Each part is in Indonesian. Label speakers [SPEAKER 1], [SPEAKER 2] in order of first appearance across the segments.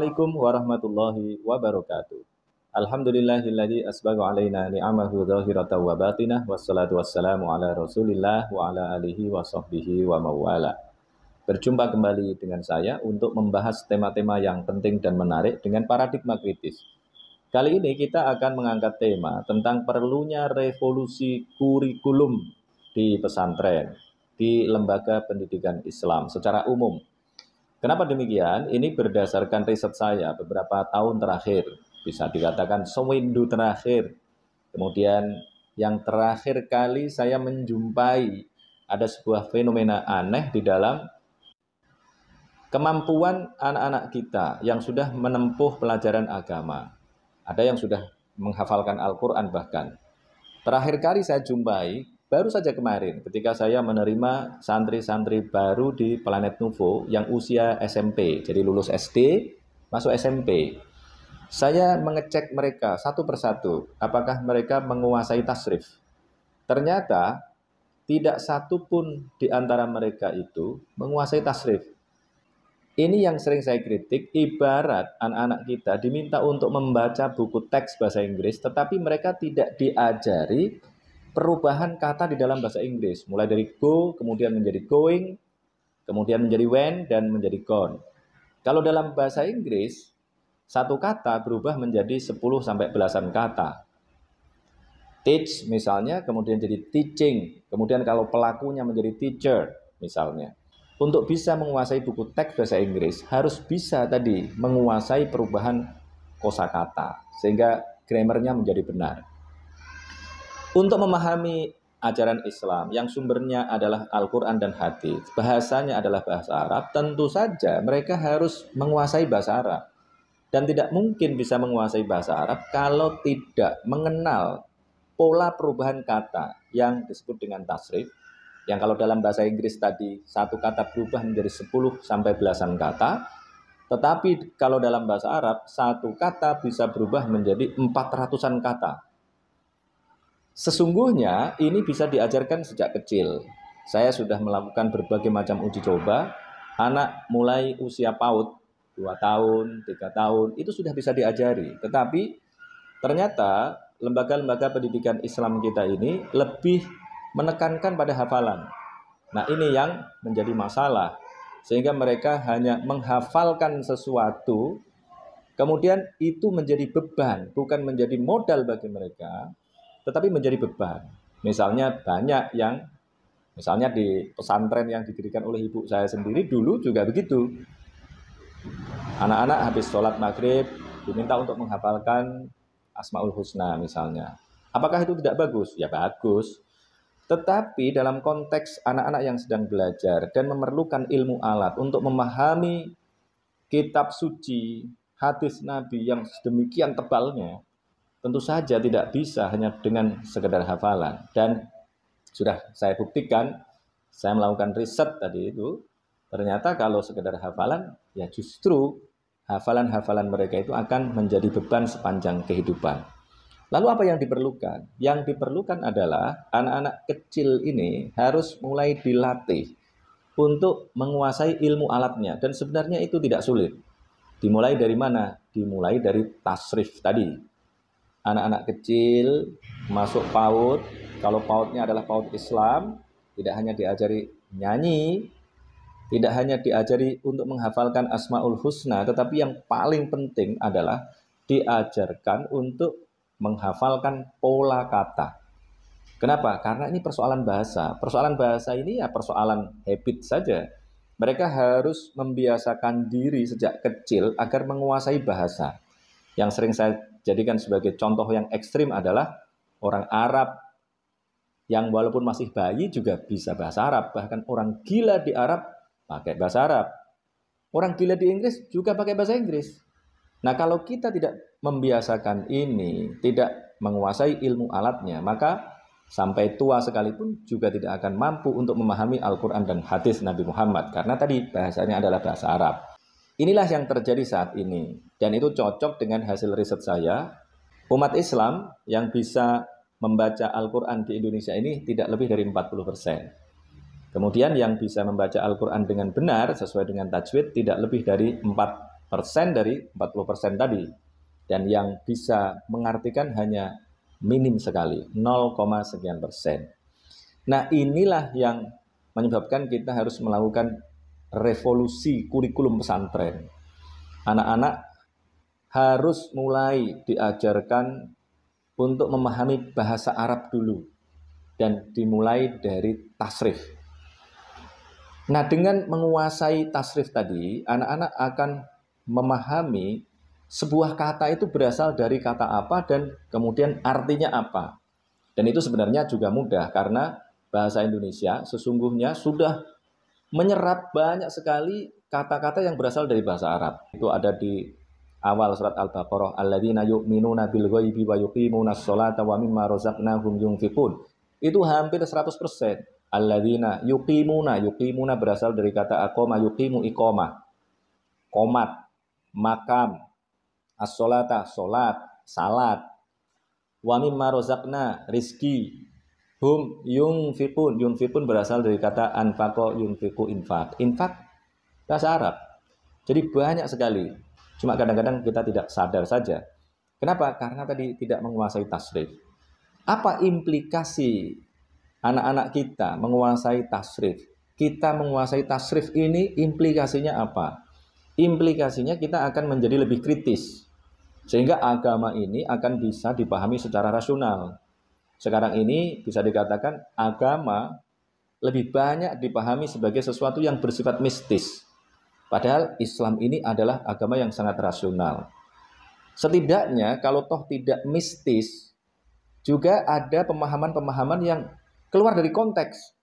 [SPEAKER 1] Assalamualaikum warahmatullahi wabarakatuh. Alhamdulillahilladzi asbaga alaina ni'amahu zahirata wa batinah wassalatu wassalamu ala rasulillah wa ala alihi wa sahbihi wa mawala. Berjumpa kembali dengan saya untuk membahas tema-tema yang penting dan menarik dengan paradigma kritis. Kali ini kita akan mengangkat tema tentang perlunya revolusi kurikulum di pesantren, di lembaga pendidikan Islam secara umum Kenapa demikian? Ini berdasarkan riset saya beberapa tahun terakhir, bisa dikatakan sewindu terakhir. Kemudian yang terakhir kali saya menjumpai ada sebuah fenomena aneh di dalam kemampuan anak-anak kita yang sudah menempuh pelajaran agama. Ada yang sudah menghafalkan Al-Quran bahkan. Terakhir kali saya jumpai Baru saja kemarin ketika saya menerima santri-santri baru di Planet Nuvo yang usia SMP, jadi lulus SD, masuk SMP. Saya mengecek mereka satu persatu, apakah mereka menguasai tasrif. Ternyata tidak satu pun di antara mereka itu menguasai tasrif. Ini yang sering saya kritik, ibarat anak-anak kita diminta untuk membaca buku teks bahasa Inggris, tetapi mereka tidak diajari perubahan kata di dalam bahasa Inggris, mulai dari go, kemudian menjadi going, kemudian menjadi when, dan menjadi gone. Kalau dalam bahasa Inggris, satu kata berubah menjadi sepuluh sampai belasan kata. Teach misalnya, kemudian jadi teaching, kemudian kalau pelakunya menjadi teacher misalnya. Untuk bisa menguasai buku teks bahasa Inggris, harus bisa tadi menguasai perubahan kosakata sehingga grammarnya menjadi benar. Untuk memahami ajaran Islam yang sumbernya adalah Al-Quran dan hadis, bahasanya adalah bahasa Arab, tentu saja mereka harus menguasai bahasa Arab. Dan tidak mungkin bisa menguasai bahasa Arab kalau tidak mengenal pola perubahan kata yang disebut dengan tasrif, yang kalau dalam bahasa Inggris tadi satu kata berubah menjadi sepuluh sampai belasan kata, tetapi kalau dalam bahasa Arab satu kata bisa berubah menjadi empat ratusan kata Sesungguhnya ini bisa diajarkan sejak kecil. Saya sudah melakukan berbagai macam uji coba. Anak mulai usia PAUD, 2 tahun, 3 tahun, itu sudah bisa diajari. Tetapi ternyata lembaga-lembaga pendidikan Islam kita ini lebih menekankan pada hafalan. Nah ini yang menjadi masalah. Sehingga mereka hanya menghafalkan sesuatu, kemudian itu menjadi beban, bukan menjadi modal bagi mereka, tetapi menjadi beban. Misalnya banyak yang misalnya di pesantren yang didirikan oleh ibu saya sendiri dulu juga begitu. Anak-anak habis sholat maghrib diminta untuk menghafalkan Asmaul Husna misalnya. Apakah itu tidak bagus? Ya bagus. Tetapi dalam konteks anak-anak yang sedang belajar dan memerlukan ilmu alat untuk memahami kitab suci, hadis Nabi yang sedemikian tebalnya, Tentu saja tidak bisa hanya dengan sekedar hafalan. Dan sudah saya buktikan, saya melakukan riset tadi itu, ternyata kalau sekedar hafalan, ya justru hafalan-hafalan mereka itu akan menjadi beban sepanjang kehidupan. Lalu apa yang diperlukan? Yang diperlukan adalah anak-anak kecil ini harus mulai dilatih untuk menguasai ilmu alatnya dan sebenarnya itu tidak sulit. Dimulai dari mana? Dimulai dari tasrif tadi, anak-anak kecil masuk PAUD, kalau PAUDnya adalah PAUD Islam, tidak hanya diajari nyanyi, tidak hanya diajari untuk menghafalkan Asmaul Husna, tetapi yang paling penting adalah diajarkan untuk menghafalkan pola kata. Kenapa? Karena ini persoalan bahasa. Persoalan bahasa ini ya persoalan habit saja. Mereka harus membiasakan diri sejak kecil agar menguasai bahasa. Yang sering saya jadikan sebagai contoh yang ekstrim adalah orang Arab yang walaupun masih bayi juga bisa bahasa Arab. Bahkan orang gila di Arab pakai bahasa Arab. Orang gila di Inggris juga pakai bahasa Inggris. Nah kalau kita tidak membiasakan ini, tidak menguasai ilmu alatnya, maka sampai tua sekalipun juga tidak akan mampu untuk memahami Al-Quran dan hadis Nabi Muhammad. Karena tadi bahasanya adalah bahasa Arab. Inilah yang terjadi saat ini. Dan itu cocok dengan hasil riset saya. Umat Islam yang bisa membaca Al-Quran di Indonesia ini tidak lebih dari 40 persen. Kemudian yang bisa membaca Al-Quran dengan benar sesuai dengan tajwid tidak lebih dari 4 persen dari 40 persen tadi. Dan yang bisa mengartikan hanya minim sekali, 0, sekian persen. Nah inilah yang menyebabkan kita harus melakukan revolusi kurikulum pesantren. Anak-anak harus mulai diajarkan untuk memahami bahasa Arab dulu dan dimulai dari tasrif. Nah, dengan menguasai tasrif tadi, anak-anak akan memahami sebuah kata itu berasal dari kata apa dan kemudian artinya apa. Dan itu sebenarnya juga mudah karena bahasa Indonesia sesungguhnya sudah menyerap banyak sekali kata-kata yang berasal dari bahasa Arab. Itu ada di awal surat Al-Baqarah, alladzina yu'minuna bil ghaibi wa yuqimuna sholata wa mimma razaqnahum yunfiqun. Itu hampir 100%. Alladzina yuqimuna, yuqimuna berasal dari kata akoma, yuqimu ikoma. Komat, makam, as-sholata, salat. Wa mimma razaqna, rizki, Hum yunfikun. Yunfikun berasal dari kata anfaqo yunfiku infak. Infak bahasa Arab. Jadi banyak sekali. Cuma kadang-kadang kita tidak sadar saja. Kenapa? Karena tadi tidak menguasai tasrif. Apa implikasi anak-anak kita menguasai tasrif? Kita menguasai tasrif ini implikasinya apa? Implikasinya kita akan menjadi lebih kritis. Sehingga agama ini akan bisa dipahami secara rasional sekarang ini bisa dikatakan agama lebih banyak dipahami sebagai sesuatu yang bersifat mistis. Padahal Islam ini adalah agama yang sangat rasional. Setidaknya kalau toh tidak mistis, juga ada pemahaman-pemahaman yang keluar dari konteks.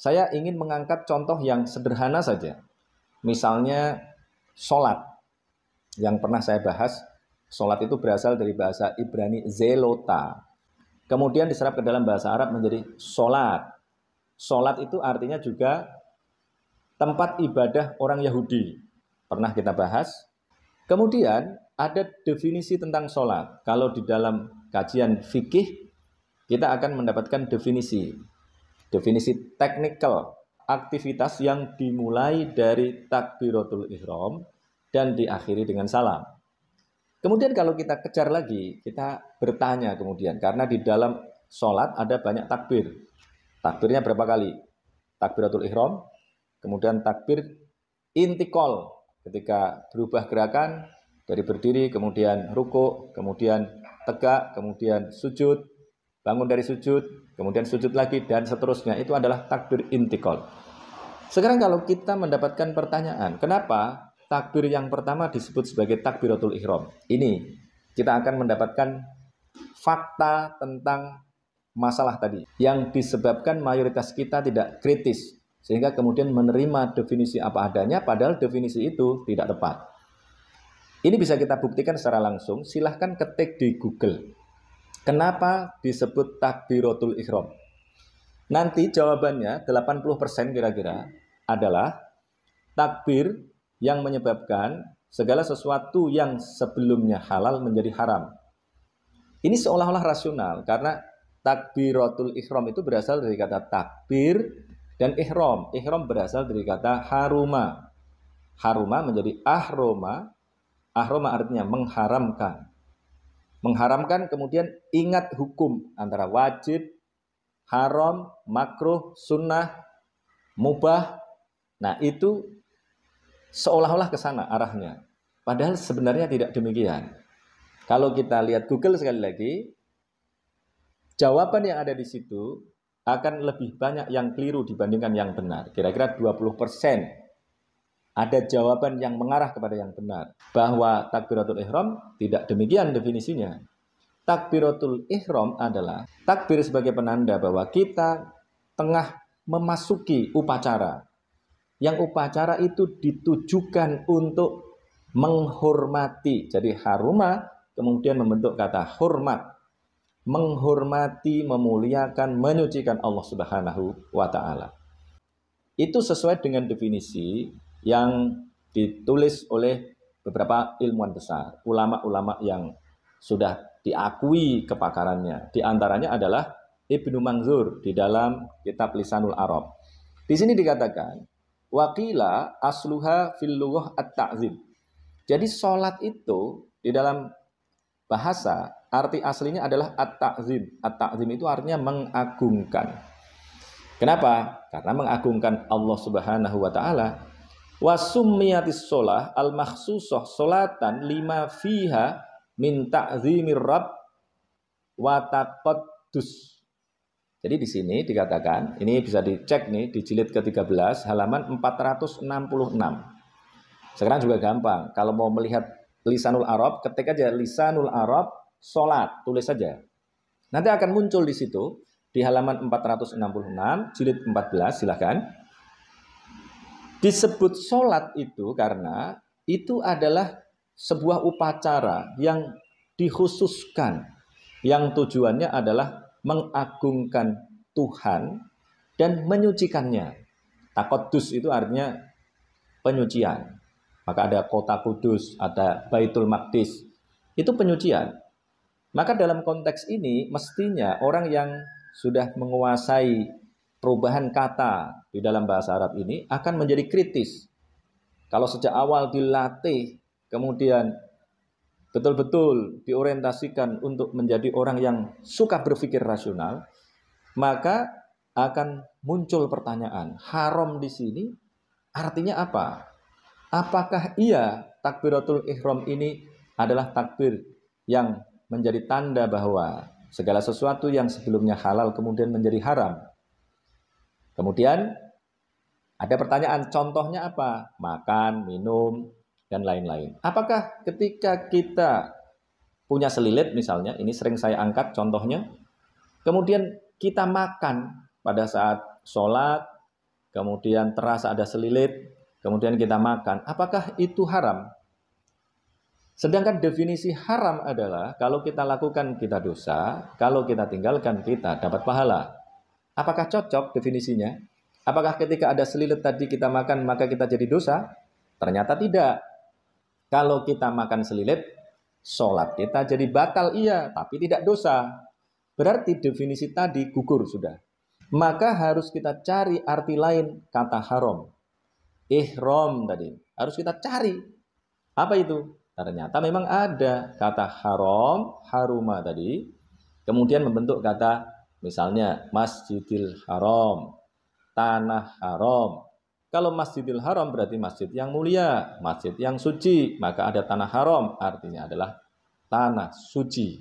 [SPEAKER 1] Saya ingin mengangkat contoh yang sederhana saja. Misalnya sholat. Yang pernah saya bahas, sholat itu berasal dari bahasa Ibrani zelota. Kemudian diserap ke dalam bahasa Arab menjadi solat. Solat itu artinya juga tempat ibadah orang Yahudi. Pernah kita bahas. Kemudian ada definisi tentang solat. Kalau di dalam kajian fikih, kita akan mendapatkan definisi. Definisi teknikal, aktivitas yang dimulai dari takbiratul ihram dan diakhiri dengan salam. Kemudian kalau kita kejar lagi, kita bertanya kemudian karena di dalam sholat ada banyak takbir. Takbirnya berapa kali? Takbiratul ihram, kemudian takbir intikol ketika berubah gerakan dari berdiri kemudian ruko, kemudian tegak, kemudian sujud, bangun dari sujud, kemudian sujud lagi dan seterusnya. Itu adalah takbir intikol. Sekarang kalau kita mendapatkan pertanyaan, kenapa takbir yang pertama disebut sebagai takbiratul ihram. Ini kita akan mendapatkan fakta tentang masalah tadi yang disebabkan mayoritas kita tidak kritis sehingga kemudian menerima definisi apa adanya padahal definisi itu tidak tepat. Ini bisa kita buktikan secara langsung. Silahkan ketik di Google. Kenapa disebut takbiratul ihram? Nanti jawabannya 80% kira-kira adalah takbir yang menyebabkan segala sesuatu yang sebelumnya halal menjadi haram. Ini seolah-olah rasional karena takbiratul ihram itu berasal dari kata takbir dan ihram. Ihram berasal dari kata haruma. Haruma menjadi ahroma. Ahroma artinya mengharamkan. Mengharamkan kemudian ingat hukum antara wajib, haram, makruh, sunnah, mubah. Nah itu seolah-olah ke sana arahnya. Padahal sebenarnya tidak demikian. Kalau kita lihat Google sekali lagi, jawaban yang ada di situ akan lebih banyak yang keliru dibandingkan yang benar. Kira-kira 20 persen ada jawaban yang mengarah kepada yang benar. Bahwa takbiratul ihram tidak demikian definisinya. Takbiratul ihram adalah takbir sebagai penanda bahwa kita tengah memasuki upacara yang upacara itu ditujukan untuk menghormati. Jadi haruma kemudian membentuk kata hormat. Menghormati, memuliakan, menyucikan Allah Subhanahu wa taala. Itu sesuai dengan definisi yang ditulis oleh beberapa ilmuwan besar, ulama-ulama yang sudah diakui kepakarannya. Di antaranya adalah Ibnu Manzur di dalam kitab Lisanul Arab. Di sini dikatakan, Wakila asluha fil lughah at-ta'zim. Jadi sholat itu di dalam bahasa arti aslinya adalah at-ta'zim. At-ta'zim itu artinya mengagungkan. Kenapa? Karena mengagungkan Allah Subhanahu wa taala. summiyatis shalah al-makhsusah sholatan lima fiha min ta'zimir rabb wa taqaddus. Jadi di sini dikatakan, ini bisa dicek nih di jilid ke-13 halaman 466. Sekarang juga gampang, kalau mau melihat lisanul Arab, ketik aja lisanul Arab salat, tulis saja. Nanti akan muncul di situ di halaman 466 jilid 14 silahkan. Disebut salat itu karena itu adalah sebuah upacara yang dikhususkan yang tujuannya adalah mengagungkan Tuhan dan menyucikannya. Takodus itu artinya penyucian. Maka ada kota kudus, ada Baitul Maqdis. Itu penyucian. Maka dalam konteks ini mestinya orang yang sudah menguasai perubahan kata di dalam bahasa Arab ini akan menjadi kritis. Kalau sejak awal dilatih, kemudian betul-betul diorientasikan untuk menjadi orang yang suka berpikir rasional, maka akan muncul pertanyaan, haram di sini artinya apa? Apakah iya takbiratul ihram ini adalah takbir yang menjadi tanda bahwa segala sesuatu yang sebelumnya halal kemudian menjadi haram? Kemudian ada pertanyaan contohnya apa? Makan, minum, dan lain-lain. Apakah ketika kita punya selilit misalnya, ini sering saya angkat contohnya, kemudian kita makan pada saat sholat, kemudian terasa ada selilit, kemudian kita makan, apakah itu haram? Sedangkan definisi haram adalah kalau kita lakukan kita dosa, kalau kita tinggalkan kita dapat pahala. Apakah cocok definisinya? Apakah ketika ada selilit tadi kita makan maka kita jadi dosa? Ternyata tidak. Kalau kita makan selilit, sholat kita jadi batal iya, tapi tidak dosa. Berarti definisi tadi gugur sudah. Maka harus kita cari arti lain kata haram. Ihram tadi. Harus kita cari. Apa itu? Ternyata memang ada kata haram, haruma tadi. Kemudian membentuk kata misalnya masjidil haram, tanah haram, kalau Masjidil Haram berarti masjid yang mulia, masjid yang suci, maka ada tanah haram, artinya adalah tanah suci.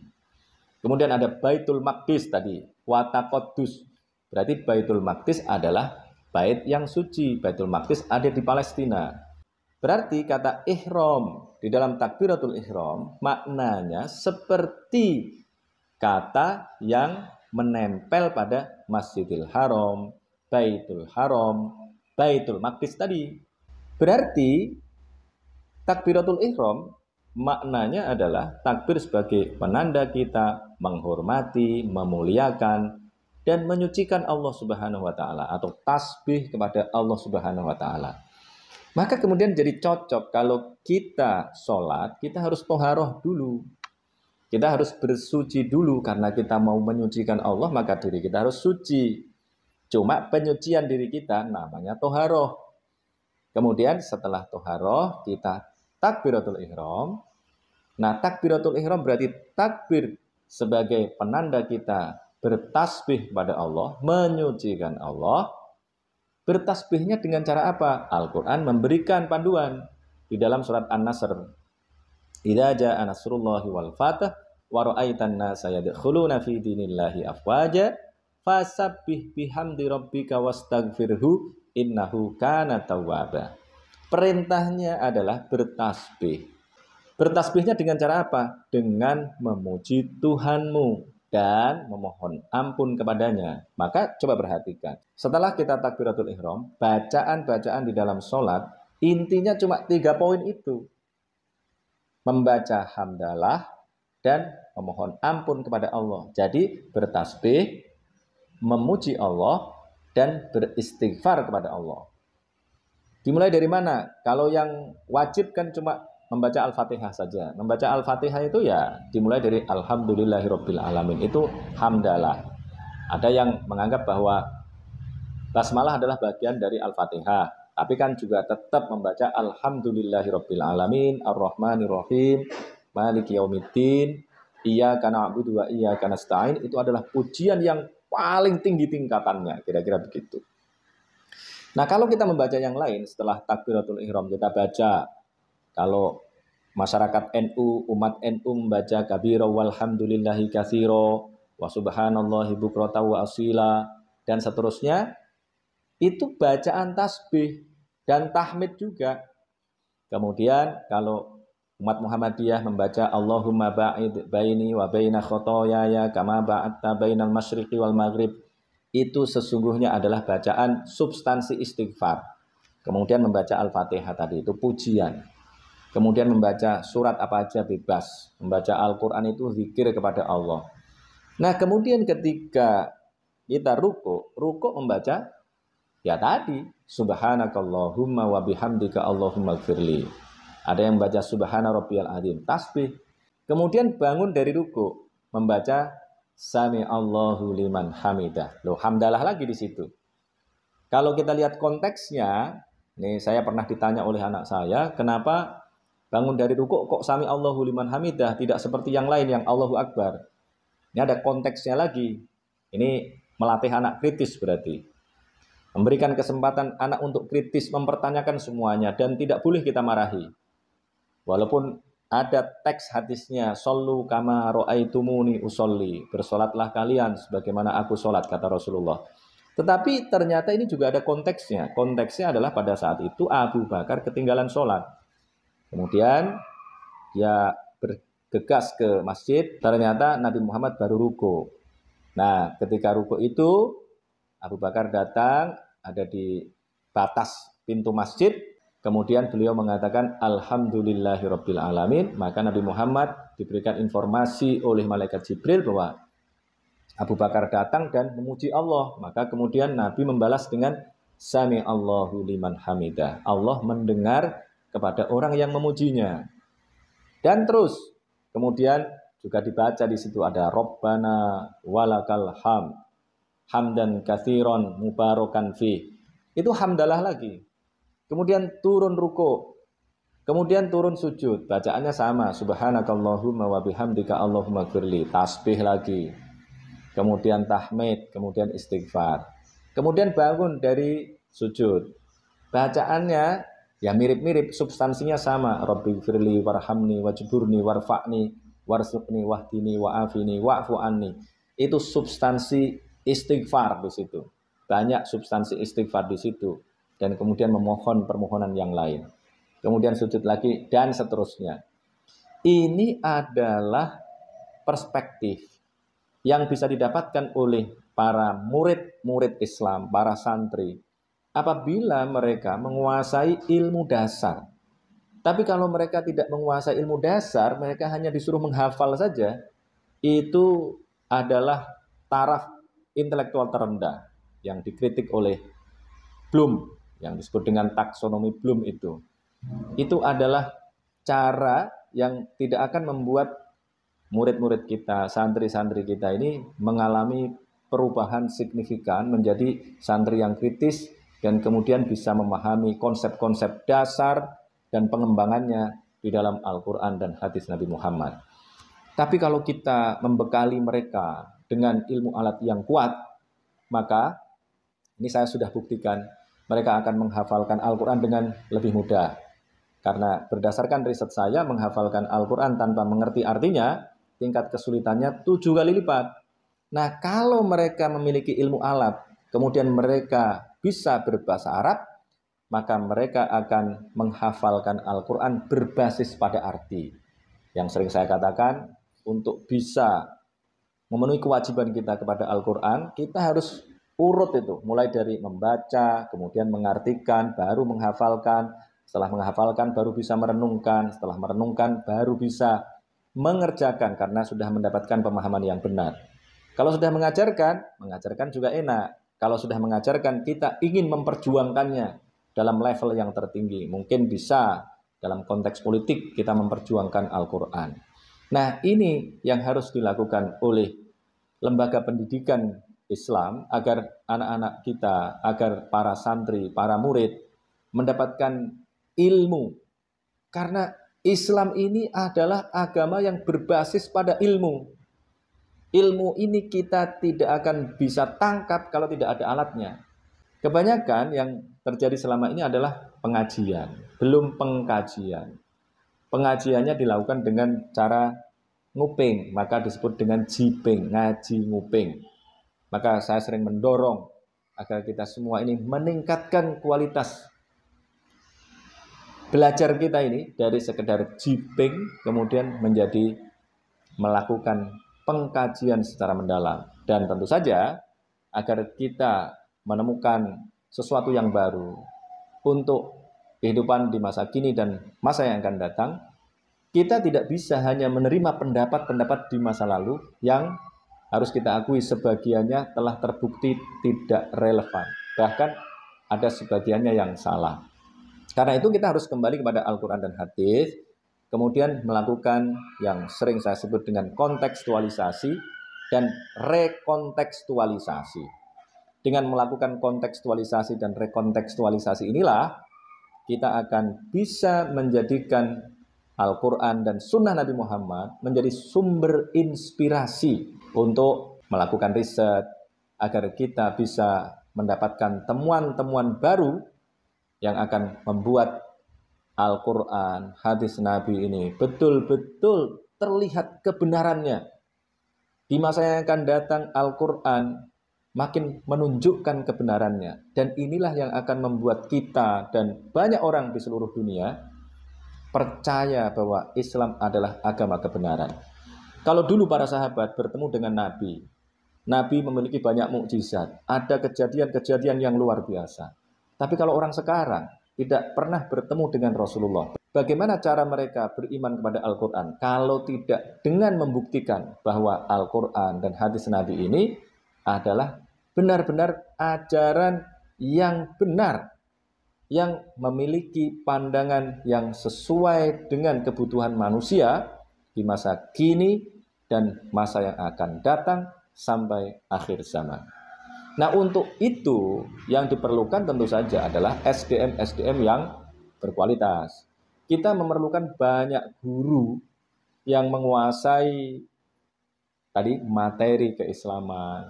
[SPEAKER 1] Kemudian ada Baitul Maqdis tadi, kodus Berarti Baitul Maqdis adalah bait yang suci. Baitul Maqdis ada di Palestina. Berarti kata ihram di dalam takbiratul ihram maknanya seperti kata yang menempel pada Masjidil Haram, Baitul Haram, Baitul Maqdis tadi. Berarti takbiratul ihram maknanya adalah takbir sebagai penanda kita menghormati, memuliakan dan menyucikan Allah Subhanahu wa taala atau tasbih kepada Allah Subhanahu wa taala. Maka kemudian jadi cocok kalau kita sholat, kita harus toharoh dulu. Kita harus bersuci dulu karena kita mau menyucikan Allah, maka diri kita harus suci. Cuma penyucian diri kita namanya toharoh. Kemudian setelah toharoh kita takbiratul ihram. Nah takbiratul ihram berarti takbir sebagai penanda kita bertasbih pada Allah, menyucikan Allah. Bertasbihnya dengan cara apa? Al-Quran memberikan panduan di dalam surat An-Nasr. Idza jaa nasrullahi wal fath wa ra'aitan nasa yadkhuluna afwaja fasabbih bihamdi rabbika wastaghfirhu innahu kana tawwaba. Perintahnya adalah bertasbih. Bertasbihnya dengan cara apa? Dengan memuji Tuhanmu dan memohon ampun kepadanya. Maka coba perhatikan. Setelah kita takbiratul ihram, bacaan-bacaan di dalam sholat, intinya cuma tiga poin itu. Membaca hamdalah dan memohon ampun kepada Allah. Jadi bertasbih, memuji Allah dan beristighfar kepada Allah. Dimulai dari mana? Kalau yang wajib kan cuma membaca Al-Fatihah saja. Membaca Al-Fatihah itu ya dimulai dari Alhamdulillahirabbil alamin. Itu hamdalah. Ada yang menganggap bahwa basmalah adalah bagian dari Al-Fatihah. Tapi kan juga tetap membaca Alhamdulillahirabbil alamin, Ar-Rahmanirrahim, Maliki yaumiddin, Iyyaka na'budu wa iyyaka nasta'in. Itu adalah pujian yang paling tinggi tingkatannya, kira-kira begitu. Nah, kalau kita membaca yang lain setelah takbiratul ihram kita baca kalau masyarakat NU, umat NU membaca kabiro walhamdulillahi kathiro wa subhanallahi bukrota wa asila dan seterusnya itu bacaan tasbih dan tahmid juga. Kemudian kalau umat Muhammadiyah membaca Allahumma ba'id baini wa baina khotoyaya kama ba'atta bainal masyriqi wal maghrib itu sesungguhnya adalah bacaan substansi istighfar. Kemudian membaca Al-Fatihah tadi itu pujian. Kemudian membaca surat apa aja bebas. Membaca Al-Quran itu zikir kepada Allah. Nah kemudian ketika kita ruko, ruko membaca ya tadi subhanakallahumma wa bihamdika allahumma firli. Ada yang membaca subhana rabbiyal azim, tasbih. Kemudian bangun dari ruku, membaca sami Allahu liman hamidah. Loh, hamdalah lagi di situ. Kalau kita lihat konteksnya, nih saya pernah ditanya oleh anak saya, kenapa bangun dari ruku kok sami Allahu liman hamidah tidak seperti yang lain yang Allahu akbar. Ini ada konteksnya lagi. Ini melatih anak kritis berarti. Memberikan kesempatan anak untuk kritis mempertanyakan semuanya dan tidak boleh kita marahi. Walaupun ada teks hadisnya, Sallu kama ro'aitumuni usolli, bersolatlah kalian sebagaimana aku solat, kata Rasulullah. Tetapi ternyata ini juga ada konteksnya. Konteksnya adalah pada saat itu Abu Bakar ketinggalan solat. Kemudian dia bergegas ke masjid, ternyata Nabi Muhammad baru ruko. Nah, ketika ruko itu Abu Bakar datang ada di batas pintu masjid, Kemudian beliau mengatakan alhamdulillahirabbil alamin, maka Nabi Muhammad diberikan informasi oleh malaikat Jibril bahwa Abu Bakar datang dan memuji Allah, maka kemudian Nabi membalas dengan sami Allahu liman hamidah. Allah mendengar kepada orang yang memujinya. Dan terus kemudian juga dibaca di situ ada Robbana walakal ham hamdan kathiron mubarokan fi. Itu hamdalah lagi. Kemudian turun ruko. Kemudian turun sujud. Bacaannya sama. Subhanakallahumma wa bihamdika Allahumma gurli, Tasbih lagi. Kemudian tahmid. Kemudian istighfar. Kemudian bangun dari sujud. Bacaannya ya mirip-mirip. Substansinya sama. Rabbi firli warhamni wajburni warfa'ni warsukni wahdini wa'afini wa'fu anni. Itu substansi istighfar di situ. Banyak substansi istighfar di situ dan kemudian memohon permohonan yang lain. Kemudian sujud lagi dan seterusnya. Ini adalah perspektif yang bisa didapatkan oleh para murid-murid Islam, para santri apabila mereka menguasai ilmu dasar. Tapi kalau mereka tidak menguasai ilmu dasar, mereka hanya disuruh menghafal saja, itu adalah taraf intelektual terendah yang dikritik oleh Bloom yang disebut dengan taksonomi Bloom itu. Itu adalah cara yang tidak akan membuat murid-murid kita, santri-santri kita ini mengalami perubahan signifikan menjadi santri yang kritis dan kemudian bisa memahami konsep-konsep dasar dan pengembangannya di dalam Al-Quran dan hadis Nabi Muhammad. Tapi kalau kita membekali mereka dengan ilmu alat yang kuat, maka ini saya sudah buktikan mereka akan menghafalkan Al-Quran dengan lebih mudah. Karena berdasarkan riset saya, menghafalkan Al-Quran tanpa mengerti artinya, tingkat kesulitannya tujuh kali lipat. Nah, kalau mereka memiliki ilmu alat, kemudian mereka bisa berbahasa Arab, maka mereka akan menghafalkan Al-Quran berbasis pada arti. Yang sering saya katakan, untuk bisa memenuhi kewajiban kita kepada Al-Quran, kita harus urut itu, mulai dari membaca, kemudian mengartikan, baru menghafalkan, setelah menghafalkan baru bisa merenungkan, setelah merenungkan baru bisa mengerjakan karena sudah mendapatkan pemahaman yang benar. Kalau sudah mengajarkan, mengajarkan juga enak. Kalau sudah mengajarkan, kita ingin memperjuangkannya dalam level yang tertinggi. Mungkin bisa dalam konteks politik kita memperjuangkan Al-Quran. Nah ini yang harus dilakukan oleh lembaga pendidikan Islam, agar anak-anak kita, agar para santri, para murid mendapatkan ilmu. Karena Islam ini adalah agama yang berbasis pada ilmu. Ilmu ini kita tidak akan bisa tangkap kalau tidak ada alatnya. Kebanyakan yang terjadi selama ini adalah pengajian, belum pengkajian. Pengajiannya dilakukan dengan cara nguping, maka disebut dengan jiping, ngaji nguping. Maka saya sering mendorong agar kita semua ini meningkatkan kualitas belajar kita ini dari sekedar jiping kemudian menjadi melakukan pengkajian secara mendalam dan tentu saja agar kita menemukan sesuatu yang baru untuk kehidupan di masa kini dan masa yang akan datang kita tidak bisa hanya menerima pendapat-pendapat di masa lalu yang harus kita akui sebagiannya telah terbukti tidak relevan. Bahkan ada sebagiannya yang salah. Karena itu kita harus kembali kepada Al-Quran dan Hadis, kemudian melakukan yang sering saya sebut dengan kontekstualisasi dan rekontekstualisasi. Dengan melakukan kontekstualisasi dan rekontekstualisasi inilah kita akan bisa menjadikan Al-Quran dan Sunnah Nabi Muhammad menjadi sumber inspirasi untuk melakukan riset agar kita bisa mendapatkan temuan-temuan baru yang akan membuat Al-Quran, hadis Nabi ini betul-betul terlihat kebenarannya. Di masa yang akan datang Al-Quran makin menunjukkan kebenarannya. Dan inilah yang akan membuat kita dan banyak orang di seluruh dunia percaya bahwa Islam adalah agama kebenaran. Kalau dulu para sahabat bertemu dengan Nabi, Nabi memiliki banyak mukjizat, ada kejadian-kejadian yang luar biasa. Tapi kalau orang sekarang tidak pernah bertemu dengan Rasulullah, bagaimana cara mereka beriman kepada Al-Quran kalau tidak dengan membuktikan bahwa Al-Quran dan hadis Nabi ini adalah benar-benar ajaran yang benar yang memiliki pandangan yang sesuai dengan kebutuhan manusia di masa kini dan masa yang akan datang sampai akhir zaman. Nah, untuk itu yang diperlukan tentu saja adalah SDM-SDM yang berkualitas. Kita memerlukan banyak guru yang menguasai tadi materi keislaman,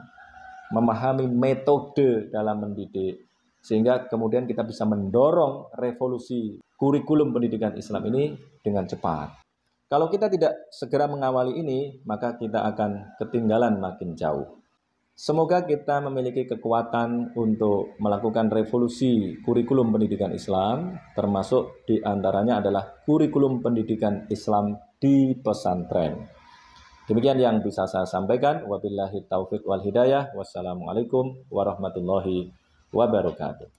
[SPEAKER 1] memahami metode dalam mendidik, sehingga kemudian kita bisa mendorong revolusi kurikulum pendidikan Islam ini dengan cepat. Kalau kita tidak segera mengawali ini, maka kita akan ketinggalan makin jauh. Semoga kita memiliki kekuatan untuk melakukan revolusi kurikulum pendidikan Islam, termasuk di antaranya adalah kurikulum pendidikan Islam di pesantren. Demikian yang bisa saya sampaikan. Wabillahi taufik wal hidayah. Wassalamualaikum warahmatullahi wabarakatuh.